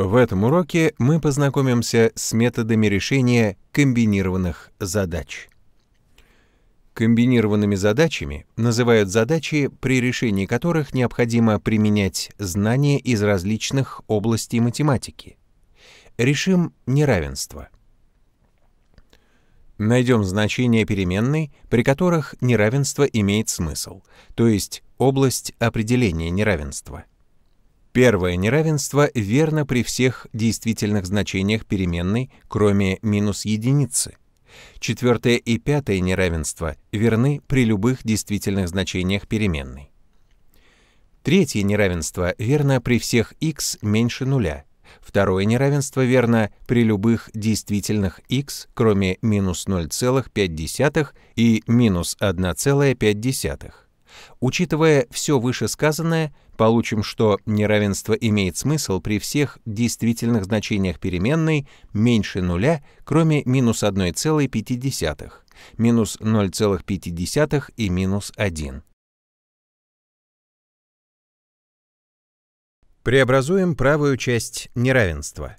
В этом уроке мы познакомимся с методами решения комбинированных задач. Комбинированными задачами называют задачи, при решении которых необходимо применять знания из различных областей математики. Решим неравенство. Найдем значения переменной, при которых неравенство имеет смысл, то есть область определения неравенства. Первое неравенство верно при всех действительных значениях переменной, кроме минус единицы. Четвертое и пятое неравенство верны при любых действительных значениях переменной. Третье неравенство верно при всех x меньше нуля. Второе неравенство верно при любых действительных x, кроме минус 0,5 и минус 1,5. Учитывая все вышесказанное, получим, что неравенство имеет смысл при всех действительных значениях переменной меньше нуля, кроме минус 1,5, минус 0,5 и минус 1. Преобразуем правую часть неравенства.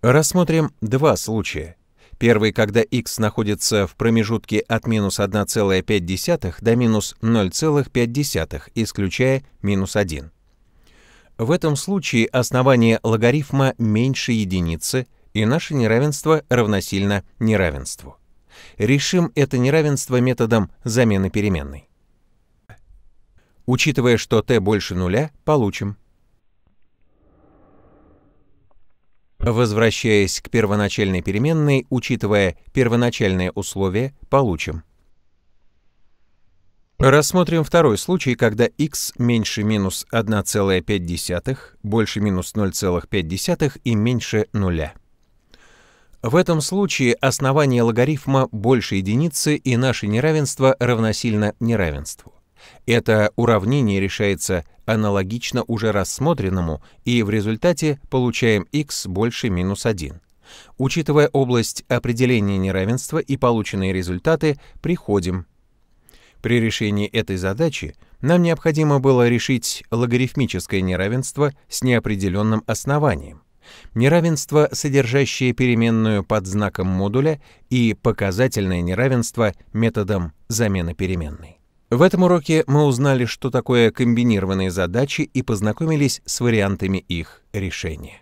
Рассмотрим два случая. Первый, когда x находится в промежутке от минус 1,5 до минус 0,5, исключая минус 1. В этом случае основание логарифма меньше единицы, и наше неравенство равносильно неравенству. Решим это неравенство методом замены переменной. Учитывая, что t больше нуля, получим Возвращаясь к первоначальной переменной, учитывая первоначальные условия, получим. Рассмотрим второй случай, когда x меньше минус 1,5, больше минус 0,5 и меньше нуля. В этом случае основание логарифма больше единицы и наше неравенство равносильно неравенству. Это уравнение решается аналогично уже рассмотренному, и в результате получаем x больше минус 1. Учитывая область определения неравенства и полученные результаты, приходим. При решении этой задачи нам необходимо было решить логарифмическое неравенство с неопределенным основанием. Неравенство, содержащее переменную под знаком модуля, и показательное неравенство методом замены переменной. В этом уроке мы узнали, что такое комбинированные задачи и познакомились с вариантами их решения.